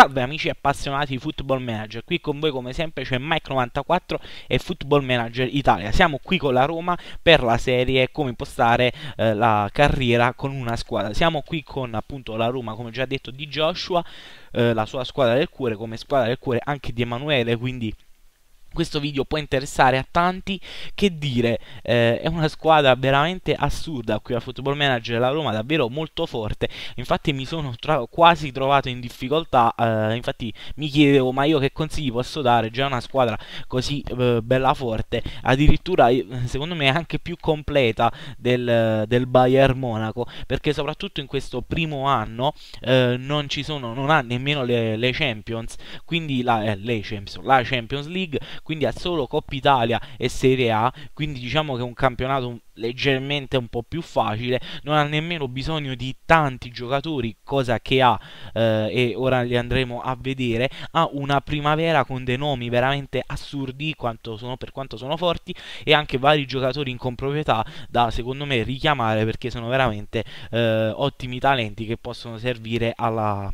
Salve amici appassionati di Football Manager, qui con voi come sempre c'è Mike94 e Football Manager Italia. Siamo qui con la Roma per la serie come impostare eh, la carriera con una squadra. Siamo qui con appunto la Roma, come già detto, di Joshua, eh, la sua squadra del cuore, come squadra del cuore anche di Emanuele, quindi questo video può interessare a tanti che dire eh, è una squadra veramente assurda qui al Football Manager la Roma davvero molto forte infatti mi sono tra- quasi trovato in difficoltà eh, infatti mi chiedevo ma io che consigli posso dare già una squadra così eh, bella forte addirittura eh, secondo me anche più completa del, del Bayern Monaco perché soprattutto in questo primo anno eh, non ci sono non ha nemmeno le, le Champions quindi la, eh, le Champions, la Champions League quindi ha solo Coppa Italia e Serie A, quindi diciamo che è un campionato leggermente un po' più facile, non ha nemmeno bisogno di tanti giocatori, cosa che ha eh, e ora li andremo a vedere, ha una primavera con dei nomi veramente assurdi quanto sono, per quanto sono forti e anche vari giocatori in comproprietà da secondo me richiamare perché sono veramente eh, ottimi talenti che possono servire alla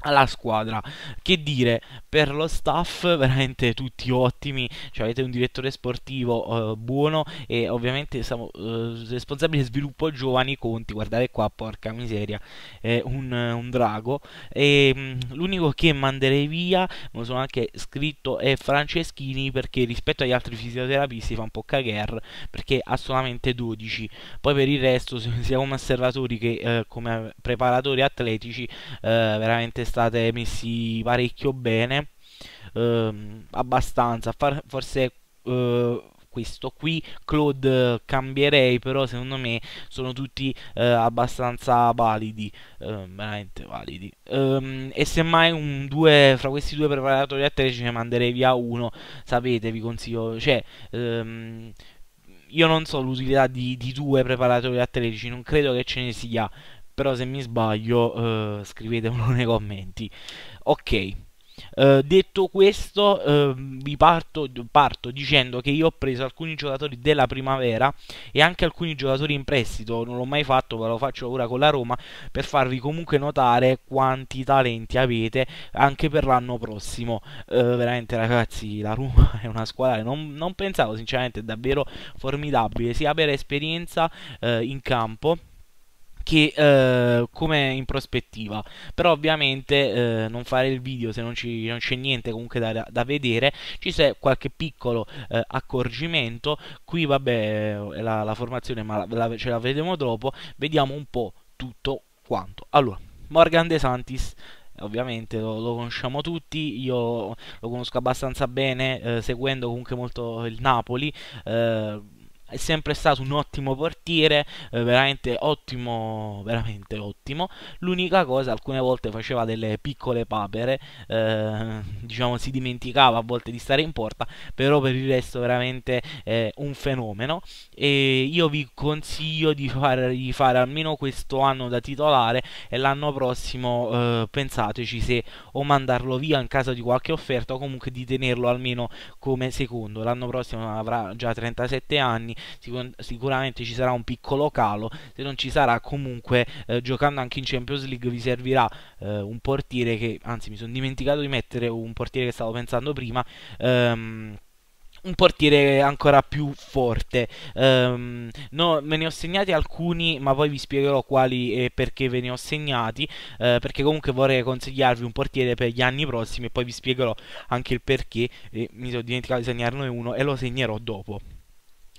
alla squadra. Che dire, per lo staff veramente tutti ottimi, cioè avete un direttore sportivo eh, buono e ovviamente siamo eh, responsabili di sviluppo giovani conti, guardate qua, porca miseria, è un, un, drago. E, ehm, mh, l'unico che manderei via, me lo sono anche scritto, è Franceschini perché rispetto agli altri fisioterapisti fa un po' cagher perché ha solamente 12. Poi per il resto, siamo come osservatori che eh, come preparatori atletici, eh, veramente state messi parecchio bene, ehm, abbastanza, Far, forse eh, questo qui Claude cambierei, però secondo me sono tutti eh, abbastanza validi, eh, veramente validi. Ehm, e semmai un due, fra questi due preparatori atletici ne manderei via uno, sapete, vi consiglio, cioè... Ehm, io non so l'utilità di, di, due preparatori atletici, non credo che ce ne sia però se mi sbaglio eh, scrivetemelo nei commenti. Ok. Uh, detto questo, uh, vi parto, parto, dicendo che io ho preso alcuni giocatori della primavera e anche alcuni giocatori in prestito. Non l'ho mai fatto, ve lo faccio ora con la Roma per farvi comunque notare quanti talenti avete anche per l'anno prossimo. Uh, veramente, ragazzi, la Roma è una squadra che non, non pensavo, sinceramente, è davvero formidabile sia per esperienza eh, in campo che eh, come in prospettiva. Però ovviamente eh, non fare il video se non, ci, non c'è niente comunque da, da vedere, ci sia qualche piccolo eh, accorgimento. Qui vabbè eh, la, la formazione ma la, la, ce la vedremo dopo, vediamo un po' tutto quanto. Allora, Morgan De Santis ovviamente lo, lo, conosciamo tutti, io lo conosco abbastanza bene, eh, seguendo comunque molto il Napoli. Eh, è sempre stato un ottimo portiere, eh, veramente ottimo, veramente ottimo. L'unica cosa, alcune volte faceva delle piccole papere, eh, diciamo si dimenticava a volte di stare in porta, però per il resto veramente eh, un fenomeno. E io vi consiglio di, far, di fare almeno questo anno da titolare e l'anno prossimo eh, pensateci se o mandarlo via in caso di qualche offerta o comunque di tenerlo almeno come secondo. L'anno prossimo avrà già 37 anni sicur sicuramente ci sarà un piccolo calo, se non ci sarà comunque eh, giocando anche in Champions League vi servirà eh, un portiere che, anzi mi sono dimenticato di mettere un portiere che stavo pensando prima, ehm, un portiere ancora più forte. Um, no, me ne ho segnati alcuni, ma poi vi spiegherò quali e perché ve ne ho segnati. Uh, perché comunque vorrei consigliarvi un portiere per gli anni prossimi e poi vi spiegherò anche il perché. E mi sono dimenticato di segnarne uno e lo segnerò dopo.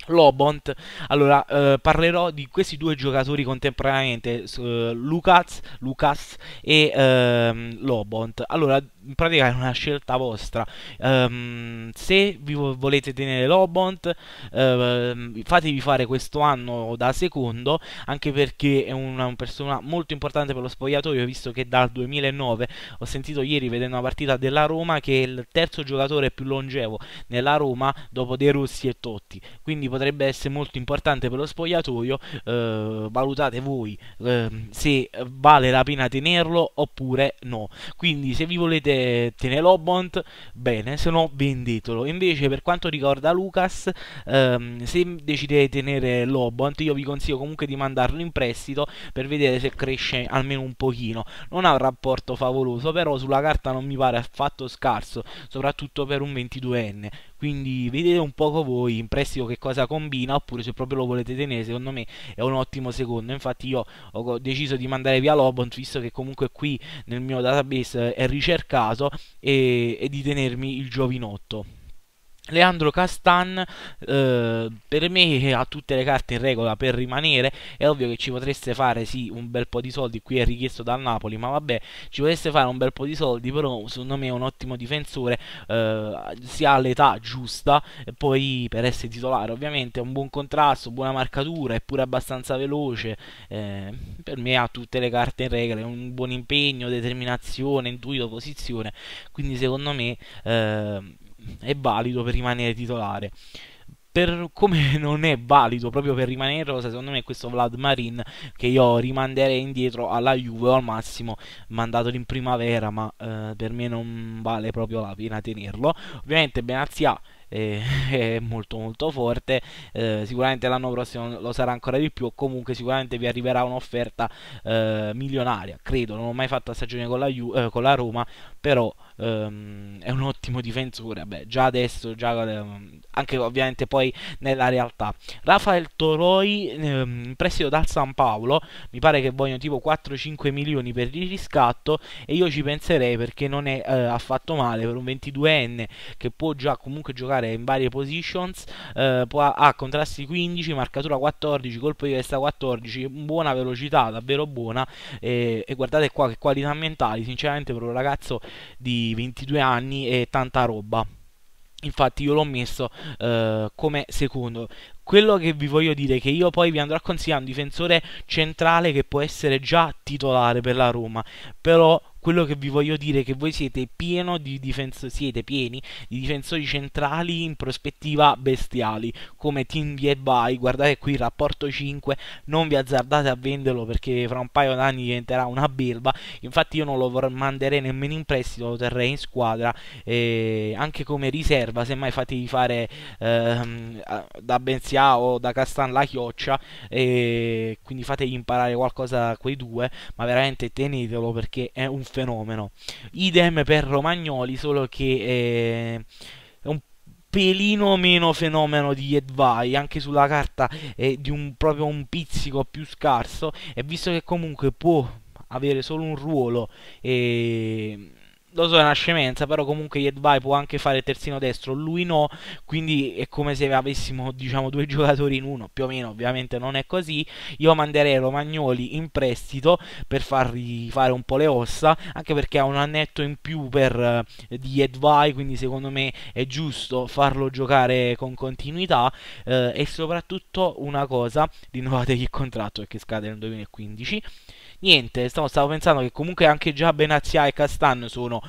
Lobont, allora eh, parlerò di questi due giocatori contemporaneamente, eh, Lucas, Lucas e eh, Lobont. Allora, in pratica è una scelta vostra. Um, se vi volete tenere Lobont, uh, fatevi fare questo anno da secondo, anche perché è una, persona molto importante per lo spogliatoio, visto che dal 2009 ho sentito ieri vedendo una partita della Roma che è il terzo giocatore più longevo nella Roma dopo De Rossi e Totti. Quindi potrebbe essere molto importante per lo spogliatoio, eh, valutate voi eh, se vale la pena tenerlo oppure no. Quindi se vi volete tenere l'Obont, bene, se no vendetelo. Invece per quanto riguarda Lucas, ehm, se decidete di tenere l'Obont, io vi consiglio comunque di mandarlo in prestito per vedere se cresce almeno un pochino. Non ha un rapporto favoloso, però sulla carta non mi pare affatto scarso, soprattutto per un 22enne. Quindi vedete un poco voi in prestito che cosa combina, oppure se proprio lo volete tenere, secondo me è un ottimo secondo. Infatti io ho deciso di mandare via Lobont, visto che comunque qui nel mio database è ricercato, e, e di tenermi il giovinotto. Leandro Castan eh, per me ha tutte le carte in regola per rimanere, è ovvio che ci potreste fare sì un bel po' di soldi, qui è richiesto dal Napoli, ma vabbè, ci potreste fare un bel po' di soldi, però secondo me è un ottimo difensore, eh, si ha l'età giusta, e poi per essere titolare ovviamente ha un buon contrasto, buona marcatura, è pure abbastanza veloce, eh, per me ha tutte le carte in regola, è un buon impegno, determinazione, intuito, posizione, quindi secondo me eh, è valido per rimanere titolare. Per come non è valido proprio per rimanere rosa, secondo me questo Vlad Marin che io rimanderei indietro alla Juve o al massimo mandatolo in primavera, ma eh, per me non vale proprio la pena tenerlo. Ovviamente Benazia è molto molto forte eh, sicuramente l'anno prossimo lo sarà ancora di più comunque sicuramente vi arriverà un'offerta eh, milionaria credo non ho mai fatto la stagione con la, Ju- eh, con la Roma però um, è un ottimo difensore, beh, già adesso, già, um, anche ovviamente poi nella realtà. Rafael Toroi, um, in prestito dal San Paolo, mi pare che vogliono tipo 4-5 milioni per il riscatto e io ci penserei perché non è uh, affatto male per un 22enne che può già comunque giocare in varie positions, uh, può, ha contrasti 15, marcatura 14, colpo di testa 14, buona velocità, davvero buona e, e guardate qua che qualità mentali, sinceramente per un ragazzo di 22 anni e tanta roba infatti io l'ho messo eh, come secondo quello che vi voglio dire è che io poi vi andrò a consigliare un difensore centrale che può essere già titolare per la Roma, però quello che vi voglio dire è che voi siete, di difenso- siete pieni di difensori centrali in prospettiva bestiali, come Team e Buy, guardate qui il rapporto 5, non vi azzardate a venderlo perché fra un paio d'anni diventerà una belva, infatti io non lo vor- manderei nemmeno in prestito, lo terrei in squadra, eh, anche come riserva, semmai fatevi fare ehm, da Benziano Scaia o da Castan la Chioccia e quindi fategli imparare qualcosa da quei due ma veramente tenetelo perché è un fenomeno idem per Romagnoli solo che eh, è un pelino meno fenomeno di Edvai, anche sulla carta è di un proprio un pizzico più scarso e visto che comunque può avere solo un ruolo e lo so è una scemenza, però comunque Yedvai può anche fare terzino destro, lui no, quindi è come se avessimo diciamo due giocatori in uno, più o meno ovviamente non è così, io manderei Romagnoli in prestito per fargli fare un po' le ossa, anche perché ha un annetto in più per, eh, di Yedvai, quindi secondo me è giusto farlo giocare con continuità eh, e soprattutto una cosa, rinnovategli il contratto perché scade nel 2015 niente, stavo, stavo, pensando che comunque anche già Benazia e Castan sono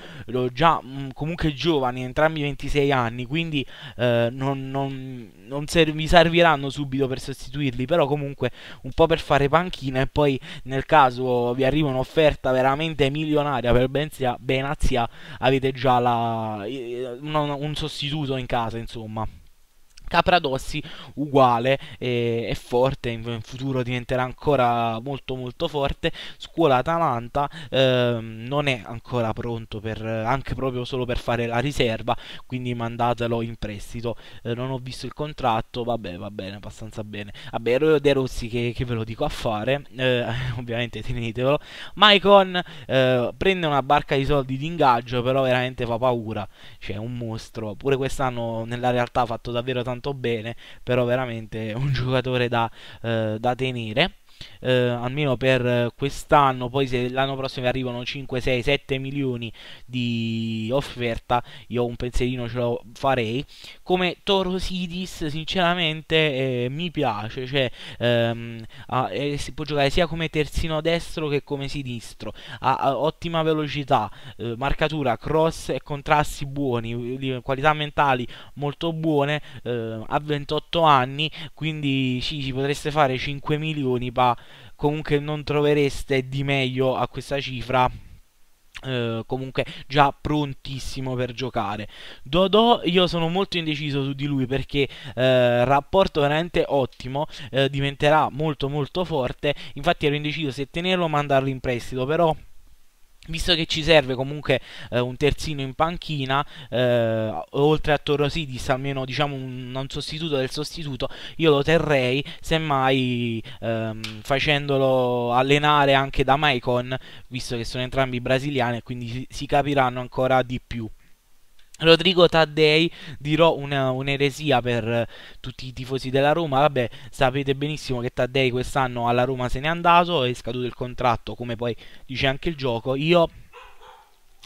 già mh, mm, comunque giovani, entrambi 26 anni, quindi eh, non, non, non serv- serviranno subito per sostituirli, però comunque un po' per fare panchina e poi nel caso vi arriva un'offerta veramente milionaria per Benazia, Benazia avete già la, un, un sostituto in casa, insomma. Capradossi uguale eh, è forte, in, in, futuro diventerà ancora molto molto forte. Scuola Atalanta eh, non è ancora pronto per, anche proprio solo per fare la riserva, quindi mandatelo in prestito. Eh, non ho visto il contratto, vabbè va bene, abbastanza bene. Vabbè, De Rossi che, che ve lo dico a fare, eh, ovviamente tenetevelo. Maicon eh, prende una barca di soldi di ingaggio, però veramente fa paura, cioè è un mostro. Pure quest'anno nella realtà ha fatto davvero tanto tanto bene, però veramente un giocatore da, eh, da tenere eh, almeno per quest'anno, poi se l'anno prossimo arrivano 5, 6, 7 milioni di offerta, io un pensierino ce lo farei. Come Toro Cities sinceramente eh, mi piace, cioè ehm, a, eh, si può giocare sia come terzino destro che come sinistro, ha, ottima velocità, eh, marcatura, cross e contrasti buoni, qualità mentali molto buone, ha eh, 28 anni, quindi sì, ci potreste fare 5 milioni Saliba comunque non trovereste di meglio a questa cifra Uh, comunque già prontissimo per giocare. Dodò io sono molto indeciso su di lui perché uh, rapporto veramente ottimo, uh, diventerà molto molto forte, infatti ero indeciso se tenerlo o mandarlo in prestito, però Visto che ci serve comunque eh, un terzino in panchina, eh, oltre a Torosidis, almeno diciamo un, un, sostituto del sostituto, io lo terrei semmai ehm, facendolo allenare anche da Maicon, visto che sono entrambi brasiliani e quindi si, si capiranno ancora di più. Rodrigo Taddei, dirò una, un'eresia per tutti i tifosi della Roma, vabbè sapete benissimo che Taddei quest'anno alla Roma se n'è andato, è scaduto il contratto come poi dice anche il gioco, io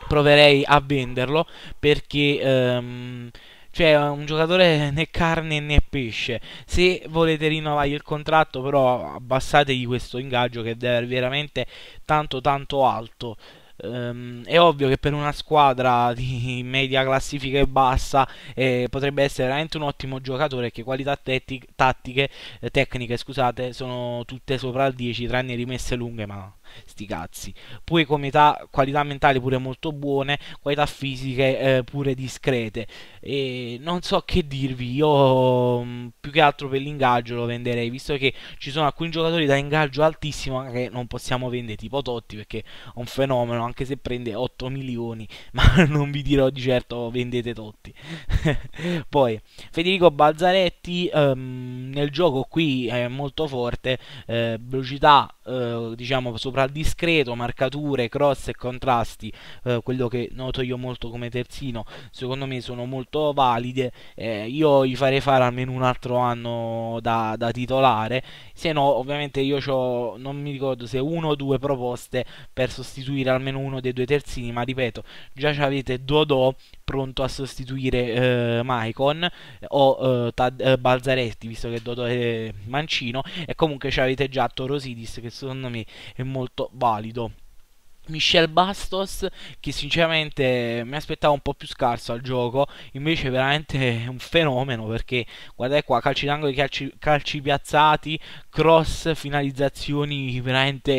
proverei a venderlo perché... Ehm, cioè un giocatore né carne né pesce. Se volete rinnovargli il contratto, però abbassategli questo ingaggio che è veramente tanto tanto alto. Um, è ovvio che per una squadra di media classifica e bassa eh, potrebbe essere veramente un ottimo giocatore che qualità tetti- tattiche, eh, tecniche scusate, sono tutte sopra il 10 tranne rimesse lunghe ma sti cazzi. Pure qualità, qualità mentali pure molto buone, qualità fisiche eh, pure discrete. E non so che dirvi, io mm, più che altro per l'ingaggio lo venderei, visto che ci sono alcuni giocatori da ingaggio altissimo che non possiamo vendere, tipo Totti, perché è un fenomeno, anche se prende 8 milioni, ma non vi dirò di certo vendete Totti. Poi Federico Balzaretti ehm, nel gioco qui è molto forte, eh, velocità eh, diciamo soprattutto sopra discreto, marcature, cross e contrasti, eh, quello che noto io molto come terzino, secondo me sono molto valide, eh, io gli farei fare almeno un altro anno da, da titolare, se no ovviamente io ho, non mi ricordo se uno o due proposte per sostituire almeno uno dei due terzini, ma ripeto, già avete Dodò pronto a sostituire eh, Maicon o eh, Tad, eh, Balzaretti, visto che Dodò è mancino, e comunque avete già Torosidis che secondo me è molto molto valido Michel Bastos che sinceramente mi aspettavo un po' più scarso al gioco invece veramente un fenomeno perché guardate qua calci d'angolo calci, calci piazzati cross finalizzazioni veramente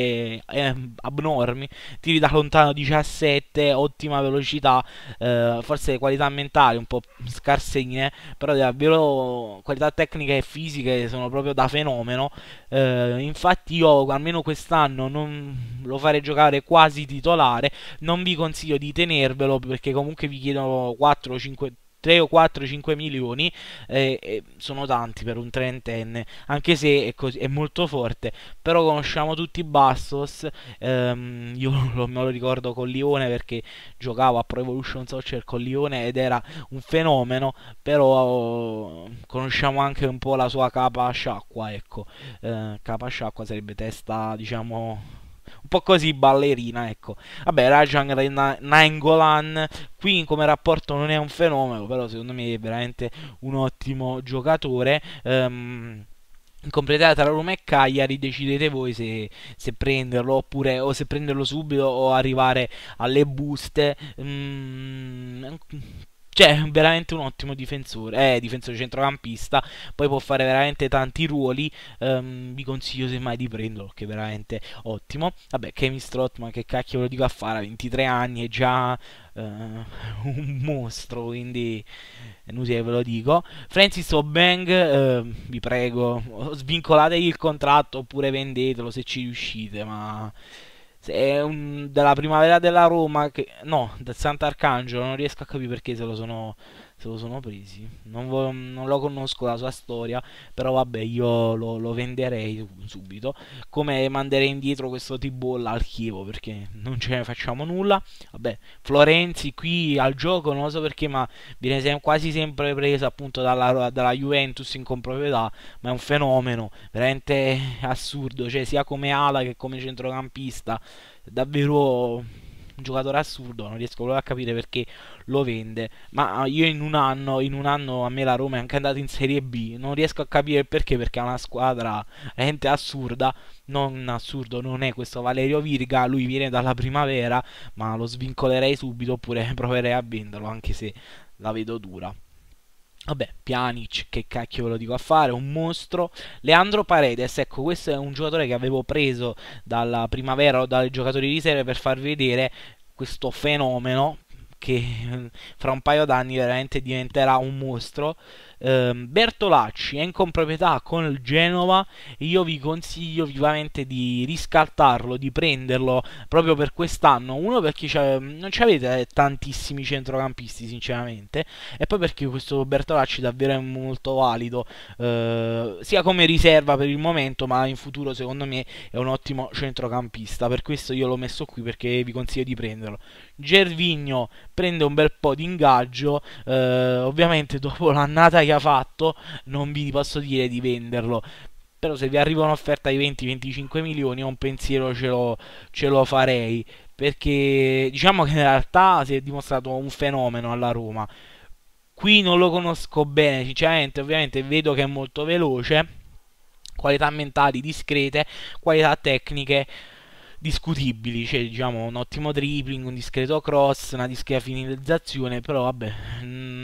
eh, abnormi tiri da lontano 17 ottima velocità eh, forse qualità mentali un po' scarsegne però davvero qualità tecniche e fisiche sono proprio da fenomeno eh, infatti io almeno quest'anno non lo farei giocare quasi quasi titolare, non vi consiglio di tenervelo perché comunque vi chiedono 4 o 5 3 o 4 5 milioni eh, eh, sono tanti per un trentenne anche se è, così, è molto forte però conosciamo tutti Bastos ehm, io lo, me lo ricordo con Lione perché giocavo a Pro Evolution Soccer con Lione ed era un fenomeno però oh, conosciamo anche un po' la sua capa sciacqua ecco eh, capa sciacqua sarebbe testa diciamo un po' così ballerina, ecco. Vabbè, Rajan Nangolan qui come rapporto non è un fenomeno, però secondo me è veramente un ottimo giocatore. Um, ehm, completata tra Roma e Cagliari decidete voi se, se, prenderlo oppure o se prenderlo subito o arrivare alle buste mm, cioè, veramente un ottimo difensore, eh, difensore centrocampista, poi può fare veramente tanti ruoli, um, vi consiglio semmai di prenderlo, che è veramente ottimo. Vabbè, Kevin Strotman, che cacchio ve lo dico a fare, ha 23 anni, è già uh, un mostro, quindi è eh, inutile eh, ve lo dico. Francis O'Bang, uh, ehm, vi prego, svincolategli il contratto oppure vendetelo se ci riuscite, ma è un, della primavera della Roma, che, no, del Sant'Arcangelo, non riesco a capire perché se lo sono se lo sono presi. Non, vo- non lo conosco la sua storia, però vabbè, io lo, lo venderei subito. Come manderei indietro questo T-Ball all'archivio perché non ce ne facciamo nulla. Vabbè, Florenzi qui al gioco, non lo so perché, ma viene sem- quasi sempre preso appunto dalla, dalla Juventus in comproprietà, ma è un fenomeno veramente assurdo, cioè sia come ala che come centrocampista, davvero un giocatore assurdo, non riesco proprio a capire perché lo vende. Ma ah, io in un anno, in un anno a me la Roma è anche andata in Serie B, non riesco a capire perché, perché è una squadra veramente assurda. Non assurdo, non è questo Valerio Virga, lui viene dalla primavera, ma lo svincolerei subito oppure proverei a venderlo, anche se la vedo dura. Vabbè, Pjanic, che cacchio ve lo dico a fare, un mostro. Leandro Paredes, ecco, questo è un giocatore che avevo preso dalla primavera o dai giocatori di serie per farvi vedere questo fenomeno che eh, fra un paio d'anni veramente diventerà un mostro ehm, Bertolacci è in comproprietà con il Genova, io vi consiglio vivamente di riscattarlo, di prenderlo proprio per quest'anno. Uno perché ehm, non ci avete eh, tantissimi centrocampisti, sinceramente, e poi perché questo Bertolacci davvero è molto valido, eh, sia come riserva per il momento, ma in futuro secondo me è un ottimo centrocampista. Per questo io l'ho messo qui perché vi consiglio di prenderlo. Gervigno prende un bel po' di ingaggio, eh, ovviamente dopo l'annata che ha fatto, non vi posso dire di venderlo. Però se vi arriva un'offerta di 20-25 milioni, un pensiero ce lo, ce lo farei. Perché diciamo che in realtà si è dimostrato un fenomeno alla Roma. Qui non lo conosco bene, sinceramente, ovviamente vedo che è molto veloce, qualità mentali discrete, qualità tecniche discutibili, cioè diciamo un ottimo dribbling, un discreto cross, una discreta finalizzazione, però vabbè,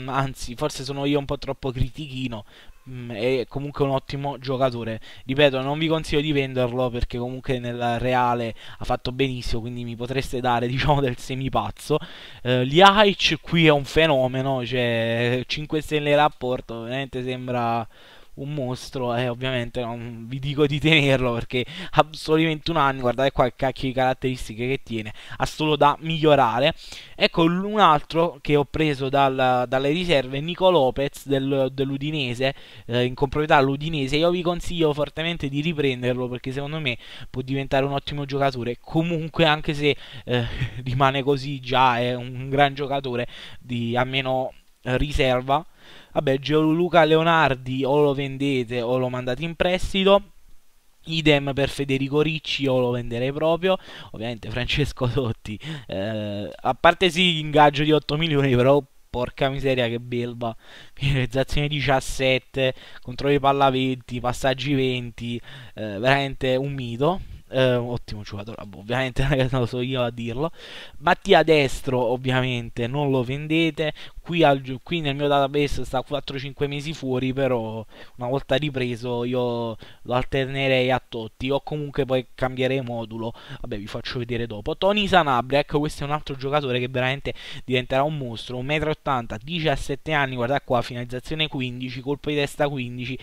Mm, anzi forse sono io un po' troppo critichino, mm, è comunque un ottimo giocatore. Ripeto, non vi consiglio di venderlo perché comunque nel reale ha fatto benissimo, quindi mi potreste dare, diciamo, del semipazzo. Eh, Liaic qui è un fenomeno, cioè 5 stelle rapporto, Ovviamente sembra un mostro e eh, ovviamente non vi dico di tenerlo perché ha soli 21 anni, guardate qua il cacchio di caratteristiche che tiene, ha solo da migliorare. Ecco un altro che ho preso dal, dalle riserve, Nico Lopez del, dell'Udinese, eh, in comproprietà all'Udinese, io vi consiglio fortemente di riprenderlo perché secondo me può diventare un ottimo giocatore, comunque anche se eh, rimane così già è un gran giocatore di almeno eh, riserva vabbè, Gianluca Leonardi o lo vendete o lo mandate in prestito. Idem per Federico Ricci, o lo venderei proprio. Ovviamente Francesco Totti, eh, a parte sì, ingaggio di 8 milioni, però porca miseria che belva. Finalizzazione 17, controlli palla 20, passaggi 20, eh, veramente un mito eh, ottimo giocatore, Vabbè, ovviamente ragazzi non so io a dirlo. Mattia Destro ovviamente non lo vendete, qui, al, qui nel mio database sta 4-5 mesi fuori, però una volta ripreso io lo alternerei a Totti o comunque poi cambierei modulo, vabbè vi faccio vedere dopo. Tony Sanabria, ecco questo è un altro giocatore che veramente diventerà un mostro, 1,80m, 17 anni, guarda qua, finalizzazione 15, colpo di testa 15,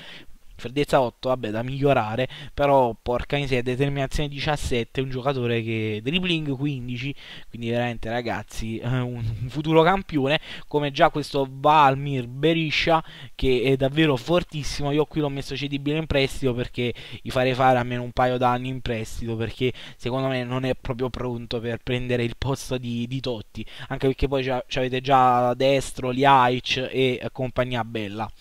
freddezza 8, vabbè, da migliorare, però porca miseria, determinazione 17, un giocatore che dribbling 15, quindi veramente ragazzi, un futuro campione, come già questo Valmir Berisha che è davvero fortissimo, io qui l'ho messo cedibile in prestito perché gli farei fare almeno un paio d'anni in prestito perché secondo me non è proprio pronto per prendere il posto di, di Totti, anche perché poi ci avete già destro, Liaic e compagnia bella.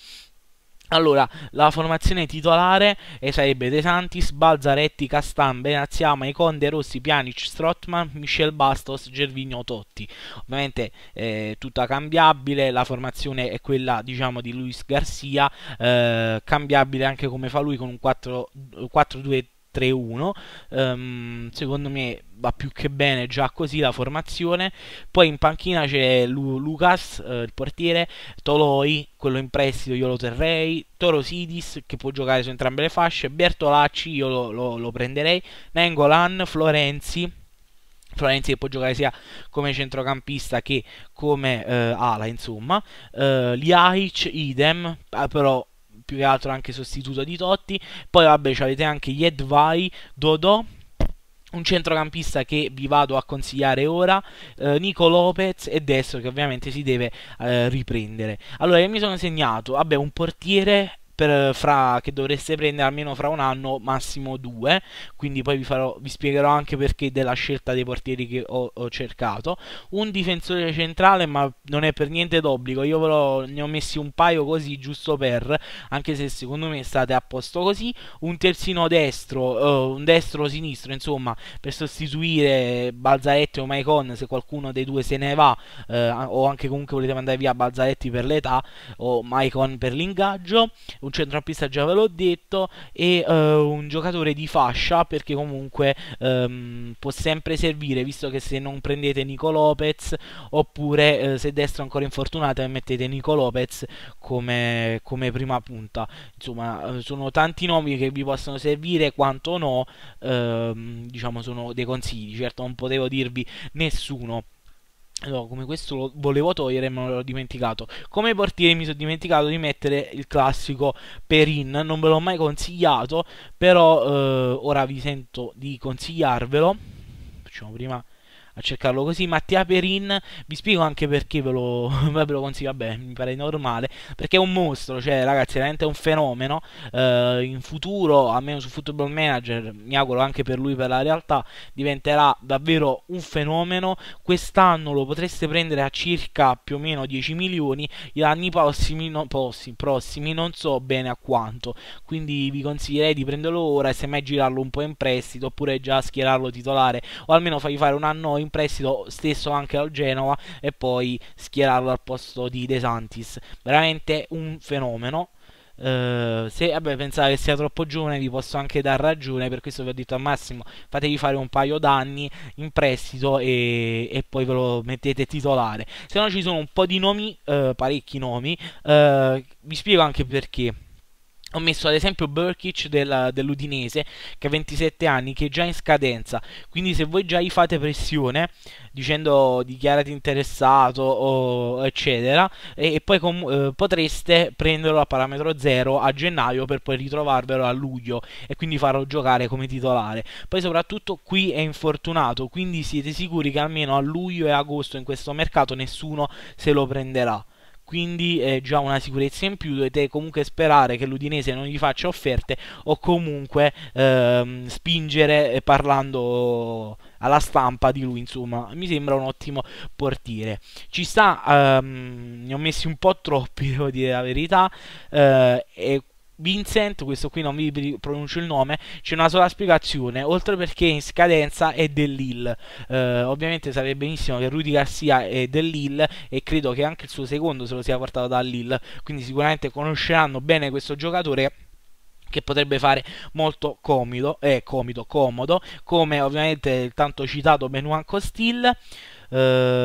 Allora, la formazione titolare sarebbe De Santis, Balzaretti, Castan, Benaziama, Iconde, Rossi, Pianic, Strotman, Michel Bastos, Gervigno, Totti. Ovviamente eh, tutta cambiabile, la formazione è quella diciamo di Luis Garcia, eh, cambiabile anche come fa lui con un 4-2-3 3-1. Um, ehm, secondo me va più che bene già così la formazione. Poi in panchina c'è Lu- Lucas, eh, il portiere, Toloi, quello in prestito io lo terrei, Torosidis che può giocare su entrambe le fasce, Bertolacci io lo, lo, lo prenderei, Nengolan, Florenzi. Florenzi che può giocare sia come centrocampista che come eh, ala, insomma. Eh, Liaic, idem, ah, però più che altro anche sostituto di Totti. Poi vabbè avete anche Yedvai, Dodò un centrocampista che vi vado a consigliare ora, eh, Nico Lopez e destro che ovviamente si deve eh, riprendere. Allora, io mi sono segnato, vabbè, un portiere per, fra, che dovreste prendere almeno fra un anno, massimo due, quindi poi vi, farò, vi spiegherò anche perché della scelta dei portieri che ho, ho, cercato. Un difensore centrale, ma non è per niente d'obbligo, io ve lo, ne ho messi un paio così giusto per, anche se secondo me state a posto così, un terzino destro, uh, un destro sinistro, insomma, per sostituire Balzaretti o Maicon se qualcuno dei due se ne va uh, o anche comunque volete mandare via Balzaretti per l'età o Maicon per l'ingaggio, un centrocampista già ve l'ho detto, e eh, un giocatore di fascia perché comunque ehm, può sempre servire, visto che se non prendete Nico Lopez oppure eh, se destro ancora infortunata eh, mettete Nico Lopez come, come, prima punta. Insomma, eh, sono tanti nomi che vi possono servire, quanto no, ehm, diciamo sono dei consigli, certo non potevo dirvi nessuno. No, come questo lo volevo togliere ma l'ho dimenticato. Come portiere mi sono dimenticato di mettere il classico Perin, non ve l'ho mai consigliato, però eh, ora vi sento di consigliarvelo. Facciamo prima a cercarlo così. Mattia Perin, vi spiego anche perché ve lo, ve lo consiglio, vabbè, mi pare normale, perché è un mostro, cioè ragazzi, è veramente un fenomeno. Eh, in futuro, almeno su Football Manager, mi auguro anche per lui, per la realtà, diventerà davvero un fenomeno. Quest'anno lo potreste prendere a circa più o meno 10 milioni, gli anni prossimi, no, prossimi, prossimi non so bene a quanto, quindi vi consiglierei di prenderlo ora e semmai girarlo un po' in prestito oppure già schierarlo titolare o almeno fargli fare un anno in prestito stesso anche al Genova e poi schierarlo al posto di De Santis. Veramente un fenomeno. Uh, se vabbè, pensate che sia troppo giovane vi posso anche dar ragione per questo vi ho detto al Massimo fatevi fare un paio d'anni in prestito e, e poi ve lo mettete titolare se no ci sono un po' di nomi uh, parecchi nomi uh, vi spiego anche perché ho messo ad esempio Burkic della, dell'Udinese che ha 27 anni, che è già in scadenza. Quindi se voi già gli fate pressione dicendo dichiarati interessato o eccetera, e, e poi com- eh, potreste prenderlo a parametro 0 a gennaio per poi ritrovarvelo a luglio e quindi farlo giocare come titolare. Poi soprattutto qui è infortunato, quindi siete sicuri che almeno a luglio e agosto in questo mercato nessuno se lo prenderà quindi è già una sicurezza in più dovete comunque sperare che l'Udinese non gli faccia offerte o comunque ehm, spingere eh, parlando alla stampa di lui insomma mi sembra un ottimo portiere ci sta ehm, ne ho messi un po' troppi devo dire la verità eh, e Vincent, questo qui non vi pronuncio il nome, c'è una sola spiegazione, oltre perché in scadenza è dell'Ill. Eh, ovviamente sarebbe benissimo che Rudy Garcia è dell'Ill e credo che anche il suo secondo se lo sia portato dall'Ill, quindi sicuramente conosceranno bene questo giocatore che potrebbe fare molto comido, eh, comido, comodo, come ovviamente il tanto citato Benoit Costil eh,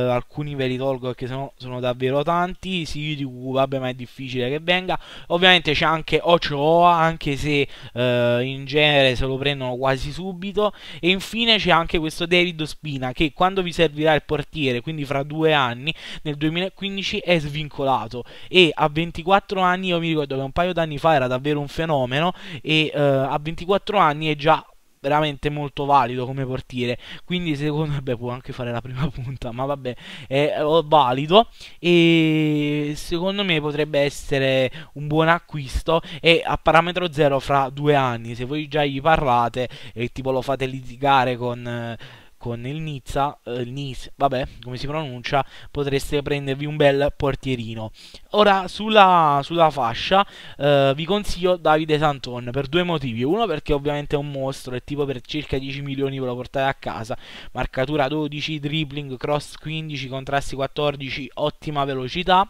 alcuni ve li tolgo perché sono, sono davvero tanti. Sì, vabbè, ma è difficile che venga. Ovviamente c'è anche Ochoa, anche se eh, in genere se lo prendono quasi subito. E infine c'è anche questo David Spina che quando vi servirà il portiere, quindi fra due anni, nel 2015 è svincolato. E a 24 anni, io mi ricordo che un paio d'anni fa era davvero un fenomeno e eh, a 24 anni è già veramente molto valido come portiere. Quindi, secondo me, beh, può anche fare la prima punta, ma vabbè, è valido. E secondo me potrebbe essere un buon acquisto. E a parametro zero fra due anni, se voi già gli parlate e tipo lo fate litigare con. Eh, con il Nizza, eh, Nice, vabbè, come si pronuncia, potreste prendervi un bel portierino. Ora, sulla, sulla fascia, eh, vi consiglio Davide Santon per due motivi. Uno perché ovviamente è un mostro, è tipo per circa 10 milioni ve lo portate a casa. Marcatura 12, dribbling, cross 15, contrasti 14, ottima velocità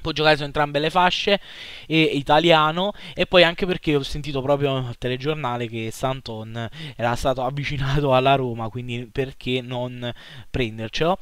può giocare su entrambe le fasce e italiano e poi anche perché ho sentito proprio al telegiornale che Santon era stato avvicinato alla Roma quindi perché non prendercelo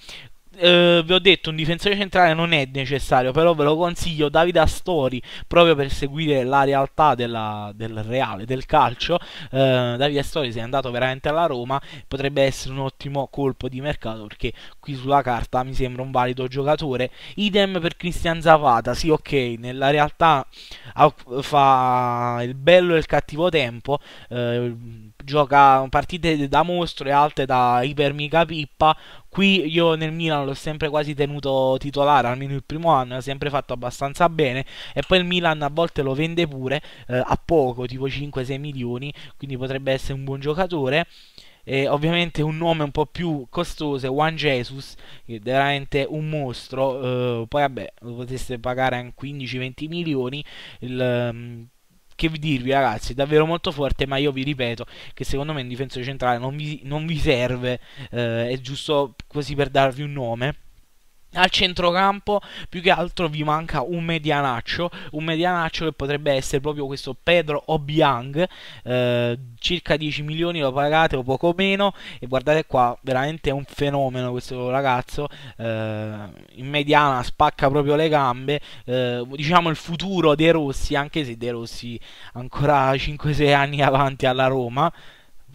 eh, vi ho detto, un difensore centrale non è necessario, però ve lo consiglio Davide Astori, proprio per seguire la realtà della, del reale, del calcio. Eh, Davide Astori se è andato veramente alla Roma, potrebbe essere un ottimo colpo di mercato perché qui sulla carta mi sembra un valido giocatore. Idem per Cristian Zapata, sì ok, nella realtà ah, fa il bello e il cattivo tempo. Eh, gioca partite da mostro e altre da iper mica pippa. Qui io nel Milan l'ho sempre quasi tenuto titolare, almeno il primo anno, ha sempre fatto abbastanza bene e poi il Milan a volte lo vende pure eh, a poco, tipo 5-6 milioni, quindi potrebbe essere un buon giocatore. E ovviamente un nome un po' più costoso è Juan Jesus, che è veramente un mostro, eh, poi vabbè lo potreste pagare a 15-20 milioni. Il, mm, che dirvi ragazzi, davvero molto forte, ma io vi ripeto che secondo me un difensore centrale non vi, non vi serve, eh, è giusto così per darvi un nome al centrocampo più che altro vi manca un medianaccio, un medianaccio che potrebbe essere proprio questo Pedro Obiang, eh, circa 10 milioni lo pagate o poco meno e guardate qua, veramente è un fenomeno questo ragazzo, eh, in mediana spacca proprio le gambe, eh, diciamo il futuro dei Rossi, anche se dei Rossi ancora 5-6 anni avanti alla Roma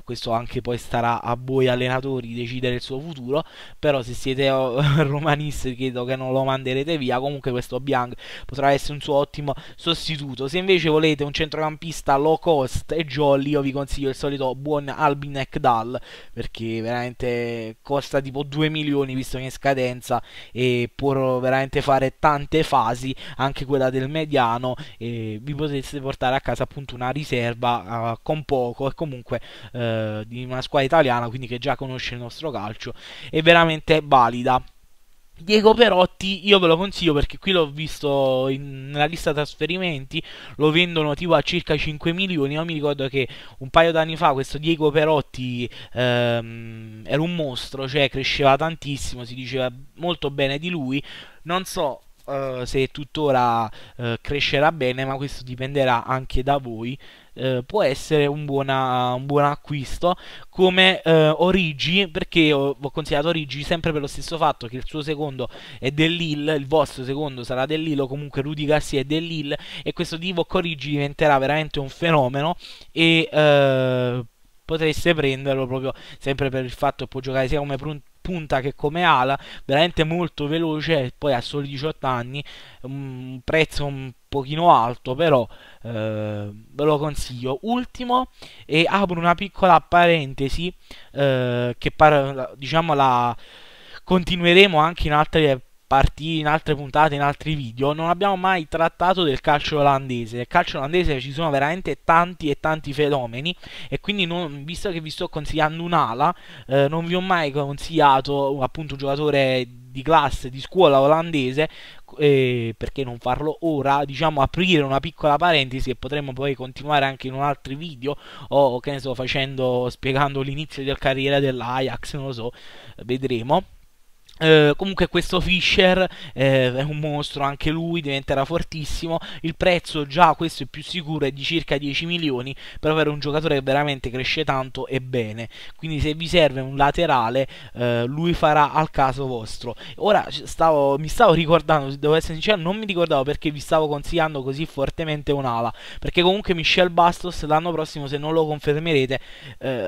questo anche poi starà a voi allenatori decidere il suo futuro, però se siete oh, romanisti credo che non lo manderete via, comunque questo Biang potrà essere un suo ottimo sostituto. Se invece volete un centrocampista low cost e jolly, io vi consiglio il solito buon Albin Ekdal, perché veramente costa tipo 2 milioni visto che è in scadenza e può veramente fare tante fasi, anche quella del mediano, e vi potreste portare a casa appunto una riserva uh, con poco e comunque... Uh, eh, di una squadra italiana, quindi che già conosce il nostro calcio, è veramente valida. Diego Perotti io ve lo consiglio perché qui l'ho visto in, nella lista trasferimenti, lo vendono tipo a circa 5 milioni, io mi ricordo che un paio d'anni fa questo Diego Perotti ehm, era un mostro, cioè cresceva tantissimo, si diceva molto bene di lui, non so eh, se tuttora eh, crescerà bene ma questo dipenderà anche da voi eh, può essere un, buona, un, buon acquisto come eh, Origi perché ho, ho, consigliato Origi sempre per lo stesso fatto che il suo secondo è dell'Ill il vostro secondo sarà dell'Ill o comunque Rudy Garcia è dell'Ill e questo Divock Origi diventerà veramente un fenomeno e eh, potreste prenderlo proprio sempre per il fatto che può giocare sia come punto punta che come ala, veramente molto veloce, poi a soli 18 anni, un prezzo un pochino alto, però eh, ve lo consiglio. Ultimo, e apro una piccola parentesi, eh, che par- diciamo la continueremo anche in altre partiti in altre puntate, in altri video, non abbiamo mai trattato del calcio olandese. Nel calcio olandese ci sono veramente tanti e tanti fenomeni e quindi non, visto che vi sto consigliando un'ala, eh, non vi ho mai consigliato appunto un giocatore di classe, di scuola olandese, eh, perché non farlo ora? Diciamo aprire una piccola parentesi e potremmo poi continuare anche in un altro video o che ne so, facendo, spiegando l'inizio della carriera dell'Ajax, non lo so, vedremo. Eh, comunque questo Fisher uh, eh, è un mostro, anche lui diventerà fortissimo, il prezzo già questo è più sicuro è di circa 10 milioni però per un giocatore che veramente cresce tanto e bene, quindi se vi serve un laterale uh, lui farà al caso vostro. Ora stavo, mi stavo ricordando, devo essere sincero, non mi ricordavo perché vi stavo consigliando così fortemente un'ala, perché comunque Michel Bastos l'anno prossimo se non lo confermerete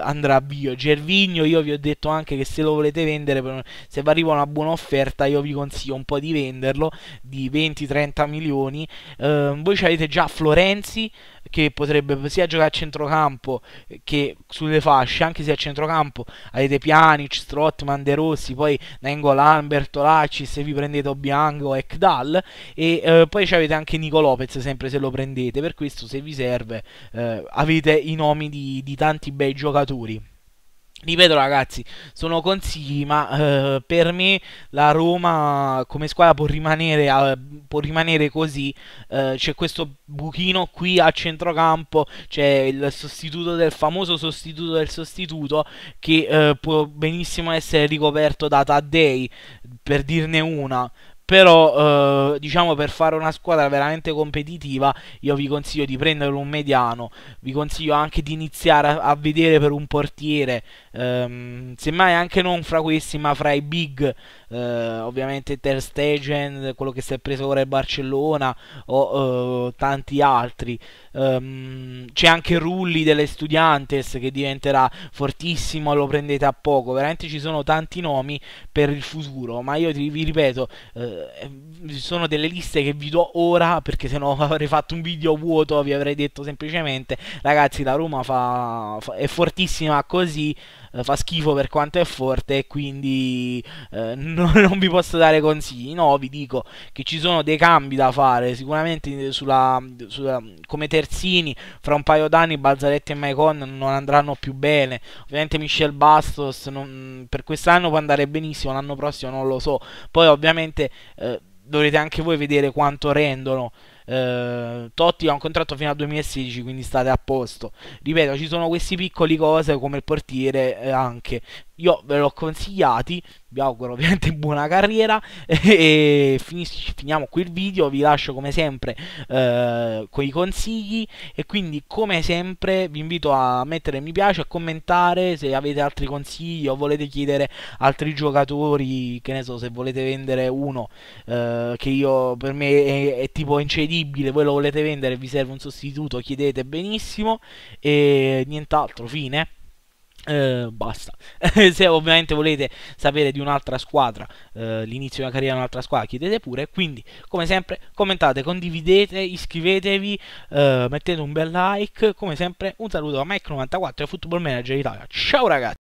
andrà via, Gervigno io vi ho detto anche che se lo volete vendere, se vi arriva una una buona offerta io vi consiglio un po' di venderlo di 20-30 milioni eh, voi avete già Florenzi che potrebbe sia giocare a centrocampo eh, che sulle fasce anche se a centrocampo avete Pjanic, Strotman, De Rossi poi Nengolan, Bertolacci se vi prendete Obiango Ekdal, e eh, poi avete anche Nico Lopez sempre se lo prendete per questo se vi serve eh, avete i nomi di, di tanti bei giocatori Ripeto ragazzi, sono consigli, ma eh, per me la Roma come squadra può rimanere, eh, può rimanere così. Eh, c'è questo buchino qui a centrocampo, c'è il sostituto del famoso sostituto del sostituto che eh, può benissimo essere ricoperto da Taddei, per dirne una però eh, diciamo per fare una squadra veramente competitiva io vi consiglio di prendere un mediano vi consiglio anche di iniziare a, a vedere per un portiere ehm, semmai anche non fra questi ma fra i big eh, ovviamente Ter Stegen, quello che si è preso ora è Barcellona o eh, tanti altri. Um, c'è anche Rulli delle Studiantes che diventerà fortissimo, lo prendete a poco. Veramente ci sono tanti nomi per il futuro, ma io vi ripeto, ci eh, eh, sono delle liste che vi do ora perché se no avrei fatto un video vuoto, vi avrei detto semplicemente ragazzi la Roma fa, fa, è fortissima così. Eh, fa schifo per quanto è forte e quindi eh, non, non, vi posso dare consigli. No, vi dico che ci sono dei cambi da fare, sicuramente eh, sulla, sulla, come terzini fra un paio d'anni Balzaretti e Maicon non andranno più bene. Ovviamente Michel Bastos non, per quest'anno può andare benissimo, l'anno prossimo non lo so. Poi ovviamente eh, dovrete anche voi vedere quanto rendono eh, Totti ha un contratto fino al 2016 quindi state a posto ripeto ci sono questi piccoli cose come il portiere eh, anche io ve l'ho consigliati, vi auguro ovviamente buona carriera e finis- finiamo qui il video, vi lascio come sempre eh, con i consigli e quindi come sempre vi invito a mettere mi piace, a commentare se avete altri consigli o volete chiedere altri giocatori, che ne so, se volete vendere uno eh, che io per me è, è tipo incedibile, voi lo volete vendere, vi serve un sostituto, chiedete benissimo e nient'altro, fine. Eh, basta. Se ovviamente volete sapere di un'altra squadra, eh, l'inizio di una carriera di un'altra squadra, chiedete pure. Quindi, come sempre, commentate, condividete, iscrivetevi, eh, mettete un bel like. Come sempre, un saluto da Mike94 e Football Manager Italia. Ciao ragazzi!